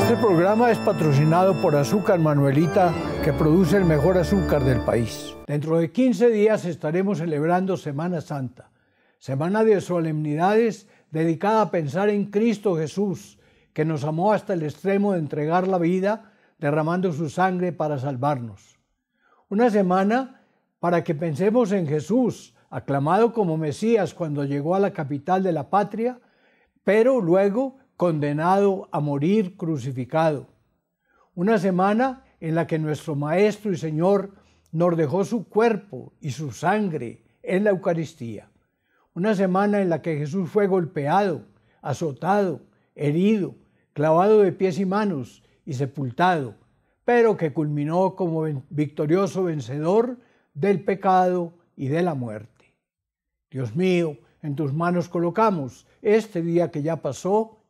Este programa es patrocinado por Azúcar Manuelita, que produce el mejor azúcar del país. Dentro de 15 días estaremos celebrando Semana Santa, semana de solemnidades dedicada a pensar en Cristo Jesús, que nos amó hasta el extremo de entregar la vida, derramando su sangre para salvarnos. Una semana para que pensemos en Jesús, aclamado como Mesías cuando llegó a la capital de la patria, pero luego condenado a morir crucificado. Una semana en la que nuestro Maestro y Señor nos dejó su cuerpo y su sangre en la Eucaristía. Una semana en la que Jesús fue golpeado, azotado, herido, clavado de pies y manos y sepultado, pero que culminó como victorioso vencedor del pecado y de la muerte. Dios mío, en tus manos colocamos este día que ya pasó